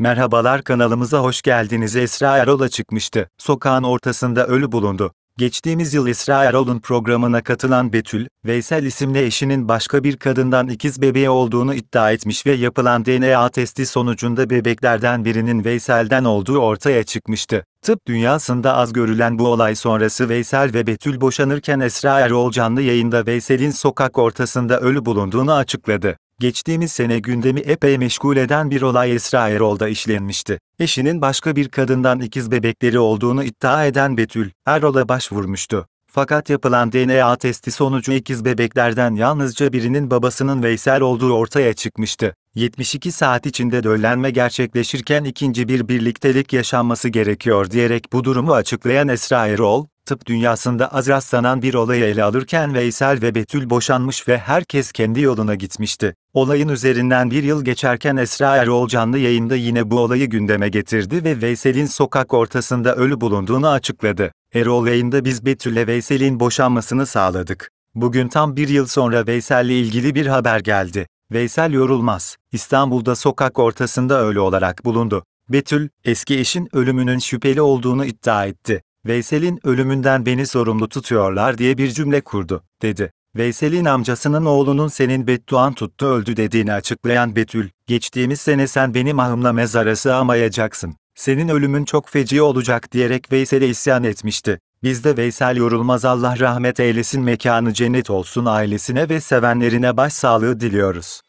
Merhabalar kanalımıza hoş geldiniz. Esra Erol'a çıkmıştı. Sokağın ortasında ölü bulundu. Geçtiğimiz yıl Esra Erol'un programına katılan Betül, Veysel isimli eşinin başka bir kadından ikiz bebeği olduğunu iddia etmiş ve yapılan DNA testi sonucunda bebeklerden birinin Veysel'den olduğu ortaya çıkmıştı. Tıp dünyasında az görülen bu olay sonrası Veysel ve Betül boşanırken Esra Erol canlı yayında Veysel'in sokak ortasında ölü bulunduğunu açıkladı. Geçtiğimiz sene gündemi epey meşgul eden bir olay Esra Erol'da işlenmişti. Eşinin başka bir kadından ikiz bebekleri olduğunu iddia eden Betül, Erol'a başvurmuştu. Fakat yapılan DNA testi sonucu ikiz bebeklerden yalnızca birinin babasının Veysel olduğu ortaya çıkmıştı. 72 saat içinde döllenme gerçekleşirken ikinci bir birliktelik yaşanması gerekiyor diyerek bu durumu açıklayan Esra Erol, tıp dünyasında az rastlanan bir olayı ele alırken Veysel ve Betül boşanmış ve herkes kendi yoluna gitmişti. Olayın üzerinden bir yıl geçerken Esra Erol canlı yayında yine bu olayı gündeme getirdi ve Veysel'in sokak ortasında ölü bulunduğunu açıkladı. Erol yayında biz Betül'le Veysel'in boşanmasını sağladık. Bugün tam bir yıl sonra Veysel'le ilgili bir haber geldi. Veysel Yorulmaz, İstanbul'da sokak ortasında ölü olarak bulundu. Betül, eski eşin ölümünün şüpheli olduğunu iddia etti. Veysel'in ölümünden beni sorumlu tutuyorlar diye bir cümle kurdu, dedi. Veysel'in amcasının oğlunun senin bedduan tuttu öldü dediğini açıklayan Betül, geçtiğimiz sene sen benim ahımla mezara sığamayacaksın, senin ölümün çok feci olacak diyerek Veysel'e isyan etmişti. Biz de Veysel yorulmaz Allah rahmet eylesin mekanı cennet olsun ailesine ve sevenlerine başsağlığı diliyoruz.